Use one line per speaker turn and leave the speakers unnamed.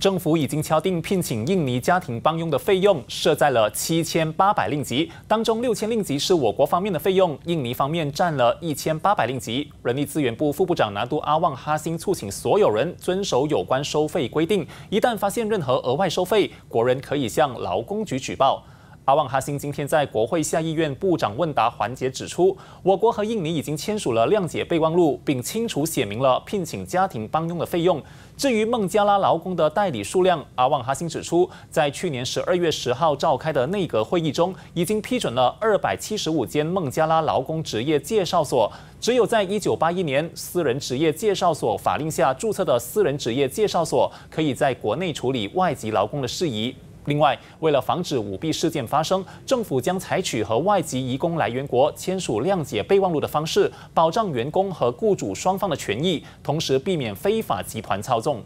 政府已经敲定聘请印尼家庭帮佣的费用，设在了七千八百令吉，当中六千令吉是我国方面的费用，印尼方面占了一千八百令吉。人力资源部副部长拿督阿旺哈辛促请所有人遵守有关收费规定，一旦发现任何额外收费，国人可以向劳工局举报。阿旺哈辛今天在国会下议院部长问答环节指出，我国和印尼已经签署了谅解备忘录，并清楚写明了聘请家庭帮佣的费用。至于孟加拉劳工的代理数量，阿旺哈辛指出，在去年十二月十号召开的内阁会议中，已经批准了二百七十五间孟加拉劳工职业介绍所。只有在一九八一年私人职业介绍所法令下注册的私人职业介绍所，可以在国内处理外籍劳工的事宜。另外，为了防止舞弊事件发生，政府将采取和外籍移工来源国签署谅解备忘录的方式，保障员工和雇主双方的权益，同时避免非法集团操纵。